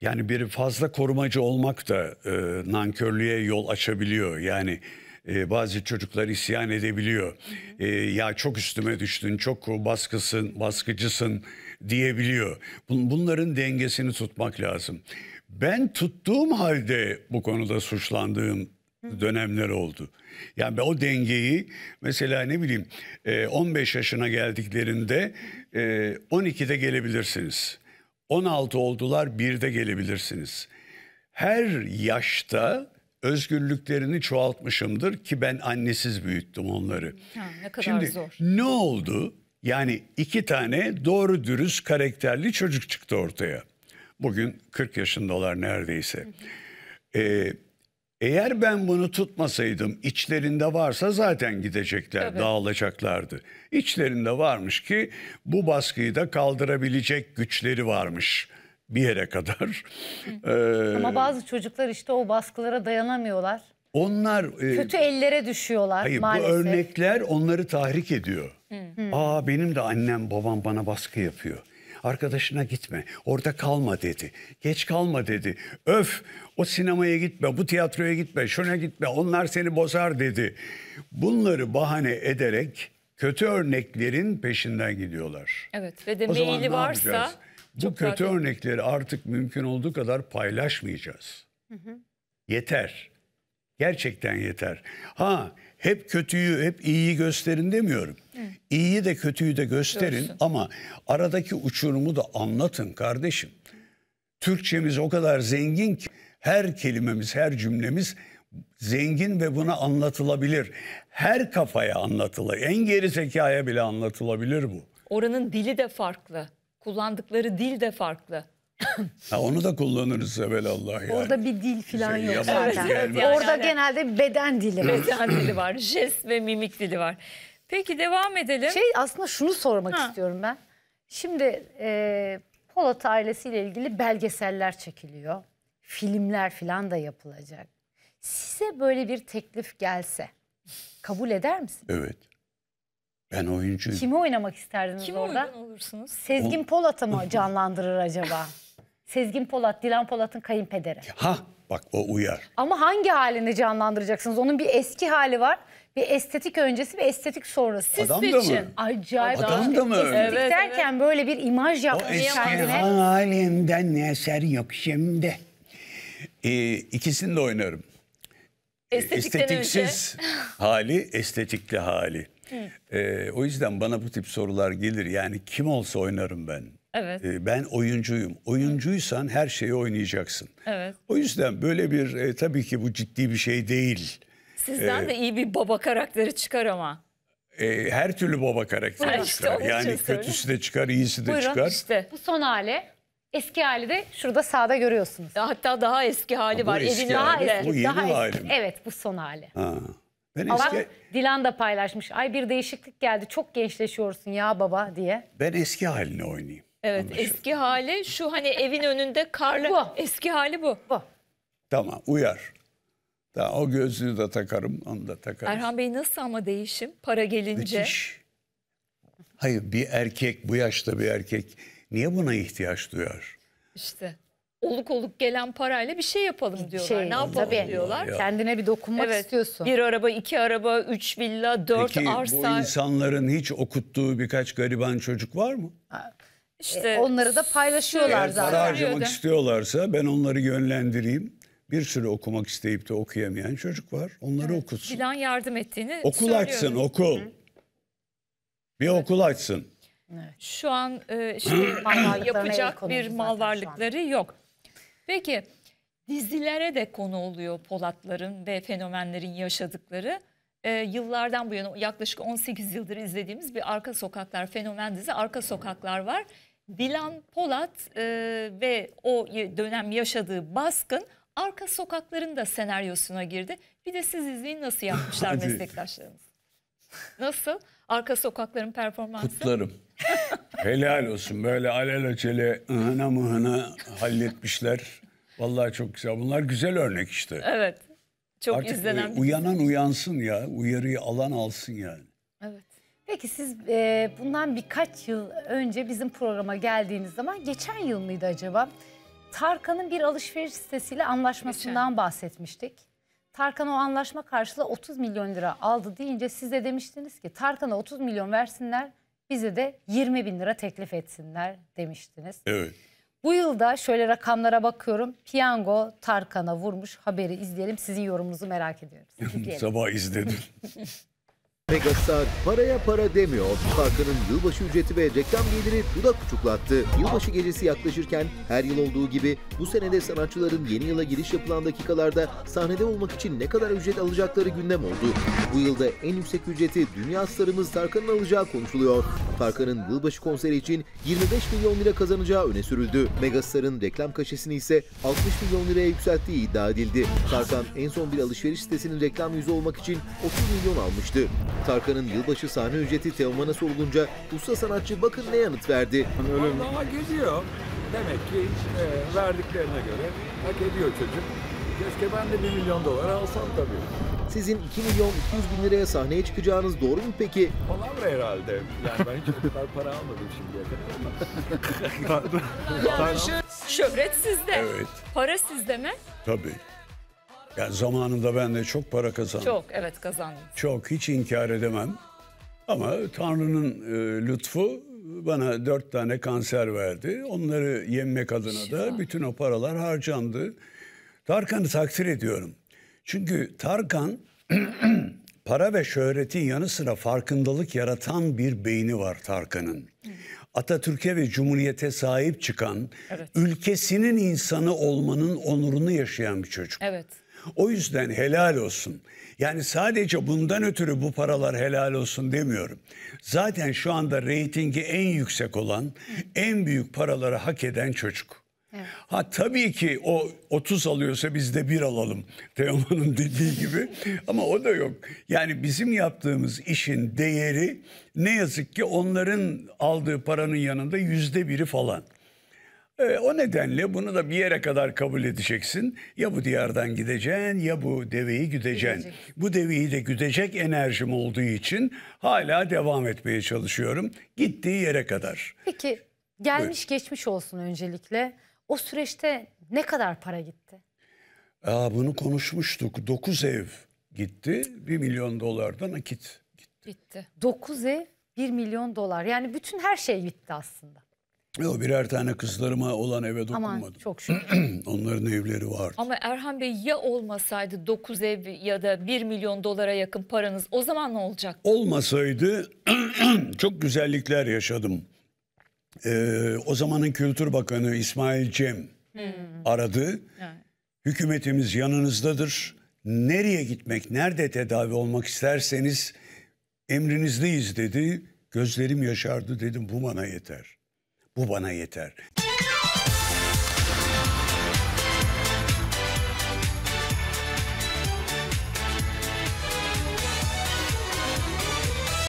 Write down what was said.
Yani bir fazla korumacı olmak da e, nankörlüğe yol açabiliyor. Yani e, bazı çocuklar isyan edebiliyor. E, ya çok üstüme düştün, çok baskısın, baskıcısın diyebiliyor. bunların dengesini tutmak lazım. Ben tuttuğum halde bu konuda suçlandığım dönemler oldu. Yani o dengeyi mesela ne bileyim 15 e, yaşına geldiklerinde 12'de e, gelebilirsiniz. 16 oldular bir de gelebilirsiniz. Her yaşta özgürlüklerini çoğaltmışımdır ki ben annesiz büyüttüm onları. Ha, ne kadar Şimdi, zor. Ne oldu? Yani iki tane doğru dürüst karakterli çocuk çıktı ortaya. Bugün 40 yaşındalar neredeyse. Ee, eğer ben bunu tutmasaydım içlerinde varsa zaten gidecekler, Tabii. dağılacaklardı. İçlerinde varmış ki bu baskıyı da kaldırabilecek güçleri varmış bir yere kadar. ee, Ama bazı çocuklar işte o baskılara dayanamıyorlar. Onlar e, kötü e, ellere düşüyorlar hayır, maalesef. Bu örnekler onları tahrik ediyor. Hı. Aa benim de annem babam bana baskı yapıyor. Arkadaşına gitme. Orada kalma dedi. Geç kalma dedi. Öf o sinemaya gitme, bu tiyatroya gitme, şuna gitme. Onlar seni bozar dedi. Bunları bahane ederek kötü örneklerin peşinden gidiyorlar. Evet ve de o meyili varsa yapacağız? bu kötü farklı. örnekleri artık mümkün olduğu kadar paylaşmayacağız. Hı hı. Yeter. Gerçekten yeter. Ha hep kötüyü, hep iyiyi gösterin demiyorum. Hı. İyiyi de kötüyü de gösterin Görsün. ama aradaki uçurumu da anlatın kardeşim. Türkçemiz o kadar zengin ki her kelimemiz, her cümlemiz zengin ve buna anlatılabilir. Her kafaya anlatılır. En geri zekaya bile anlatılabilir bu. Oranın dili de farklı. Kullandıkları dil de farklı. Ha, onu da kullanırız evvelallah yani. Orada bir dil şey, falan Şey, yok yabancı zaten. gelmez. Yani Orada yani- genelde beden dili var. Beden dili var, jest ve mimik dili var. Peki devam edelim. Şey aslında şunu sormak Ha. istiyorum ben. Şimdi e, Polat ailesiyle ilgili belgeseller çekiliyor. Filmler falan da yapılacak. Size böyle bir teklif gelse kabul eder misiniz? Evet. Ben oyuncuyum. Kimi oynamak isterdiniz Kim orada? uygun olursunuz? Sezgin Polat'ı mı canlandırır acaba? Sezgin Polat, Dilan Polat'ın kayınpederi. Ha bak o uyar. Ama hangi halini canlandıracaksınız? Onun bir eski hali var. Bir estetik öncesi bir estetik sonrası. Siz Adam da mı? Acayip. Adam da mı Estetik Evet, derken böyle bir imaj O yapmış eski kendine. halimden eser yok şimdi. Ee, ikisini de oynarım. Ee, Estetikten Estetiksiz hali, estetikli hali. Ee, o yüzden bana bu tip sorular gelir. Yani kim olsa oynarım ben. Evet. Ee, ben oyuncuyum. Oyuncuysan her şeyi oynayacaksın. Evet. O yüzden böyle bir e, tabii ki bu ciddi bir şey değil. Sizden ee, de iyi bir baba karakteri çıkar ama. E, her türlü baba karakteri evet, çıkar. yani kötüsü de çıkar, iyisi de Buyurun, çıkar. Işte. Bu son hali. Eski hali de şurada sağda görüyorsunuz. Hatta daha eski hali ha, var. Eski Evin hali, eski. Bu yeni daha hali eski. Evet bu son hali. Ha. Ben Ama eski... Dilan da paylaşmış. Ay bir değişiklik geldi. Çok gençleşiyorsun ya baba diye. Ben eski halini oynayayım. Evet Anlaşıldı. eski hali şu hani evin önünde karlı bu. eski hali bu. Bu. Tamam uyar. Daha o gözlüğü de takarım, onu da takarım. Erhan Bey nasıl ama değişim para gelince? Müthiş. Hayır bir erkek bu yaşta bir erkek niye buna ihtiyaç duyar? İşte oluk oluk gelen parayla bir şey yapalım diyorlar. Şey, ne yapalım tabii. diyorlar. Ya. Kendine bir dokunmak evet, istiyorsun. Bir araba, iki araba, üç villa, dört Peki, arsa. Peki bu insanların hiç okuttuğu birkaç gariban çocuk var mı? Evet. İşte e, onları da paylaşıyorlar zaten. Para harcamak istiyorlarsa ben onları yönlendireyim. Bir sürü okumak isteyip de okuyamayan çocuk var. Onları evet, okutsun. Dilan yardım ettiğini Okul söylüyorum. açsın okul. Hı. Bir evet. okul açsın. Evet. Şu an e, şey, yapacak bir mal varlıkları yok. Peki dizilere de konu oluyor Polatların ve fenomenlerin yaşadıkları e, yıllardan bu yana yaklaşık 18 yıldır izlediğimiz bir Arka Sokaklar fenomen dizi Arka Sokaklar var. Dilan Polat e, ve o dönem yaşadığı baskın Arka Sokakların da senaryosuna girdi. Bir de siz izleyin nasıl yapmışlar meslektaşlarınız? Nasıl? Arka Sokakların performansı. Kutlarım. Helal olsun böyle alelacele ıhına mıhına halletmişler. Vallahi çok güzel. Bunlar güzel örnek işte. Evet. Çok Artık e, izlenen bir uyanan dizi. uyansın ya, uyarıyı alan alsın yani. Evet. Peki siz e, bundan birkaç yıl önce bizim programa geldiğiniz zaman geçen yıl mıydı acaba? Tarkan'ın bir alışveriş sitesiyle anlaşmasından geçen. bahsetmiştik. Tarkan o anlaşma karşılığı 30 milyon lira aldı deyince siz de demiştiniz ki Tarkan'a 30 milyon versinler bize de 20 bin lira teklif etsinler demiştiniz. Evet. Bu yılda şöyle rakamlara bakıyorum. Piyango Tarkan'a vurmuş haberi izleyelim. Sizin yorumunuzu merak ediyoruz. Sabah izledim. Megastar paraya para demiyor. Parkının yılbaşı ücreti ve reklam geliri dudak uçuklattı. Yılbaşı gecesi yaklaşırken her yıl olduğu gibi bu senede sanatçıların yeni yıla giriş yapılan dakikalarda sahnede olmak için ne kadar ücret alacakları gündem oldu. Bu yılda en yüksek ücreti dünya starımız Tarkan'ın alacağı konuşuluyor. Tarkan'ın yılbaşı konseri için 25 milyon lira kazanacağı öne sürüldü. Megastar'ın reklam kaşesini ise 60 milyon liraya yükselttiği iddia edildi. Tarkan en son bir alışveriş sitesinin reklam yüzü olmak için 30 milyon almıştı. Tarkan'ın yılbaşı sahne ücreti Teoman'a sorulunca usta sanatçı bakın ne yanıt verdi. Hani öyle mi? Vallahi geziyor. Demek ki e, verdiklerine göre hak ediyor çocuk. Keşke ben de 1 milyon dolar alsam tabii. Sizin 2 milyon 200 bin liraya sahneye çıkacağınız doğru mu peki? Palavra herhalde. Yani ben hiç o kadar para almadım şimdiye kadar ama. Şöhret sizde. Evet. Para sizde mi? Tabii. Yani zamanında ben de çok para kazandım. Çok evet kazandım. Çok hiç inkar edemem. Ama Tanrı'nın e, lütfu bana dört tane kanser verdi. Onları yenmek adına Şifa. da bütün o paralar harcandı. Tarkan'ı takdir ediyorum. Çünkü Tarkan para ve şöhretin yanı sıra farkındalık yaratan bir beyni var Tarkan'ın. Atatürk'e ve Cumhuriyet'e sahip çıkan, evet. ülkesinin insanı olmanın onurunu yaşayan bir çocuk. Evet. O yüzden helal olsun. Yani sadece bundan ötürü bu paralar helal olsun demiyorum. Zaten şu anda reytingi en yüksek olan, en büyük paraları hak eden çocuk. Evet. Ha tabii ki o 30 alıyorsa biz de bir alalım Teoman'ın dediği gibi ama o da yok. Yani bizim yaptığımız işin değeri ne yazık ki onların aldığı paranın yanında yüzde biri falan. E, o nedenle bunu da bir yere kadar kabul edeceksin. Ya bu diyardan gideceksin ya bu deveyi güdeceksin. Gidecek. Bu deveyi de güdecek enerjim olduğu için hala devam etmeye çalışıyorum. Gittiği yere kadar. Peki gelmiş Buyurun. geçmiş olsun öncelikle. O süreçte ne kadar para gitti? Aa, bunu konuşmuştuk. 9 ev gitti. 1 milyon dolardan nakit gitti. Bitti. 9 ev 1 milyon dolar. Yani bütün her şey gitti aslında. Yok birer tane kızlarıma olan eve dokunmadım. Aman çok şükür. Onların evleri vardı. Ama Erhan Bey ya olmasaydı 9 ev ya da 1 milyon dolara yakın paranız o zaman ne olacaktı? Olmasaydı çok güzellikler yaşadım. Ee, o zamanın Kültür Bakanı İsmail Cem hmm. aradı. Yani. Hükümetimiz yanınızdadır. Nereye gitmek, nerede tedavi olmak isterseniz emrinizdeyiz dedi. Gözlerim yaşardı dedim bu bana yeter. Bu bana yeter.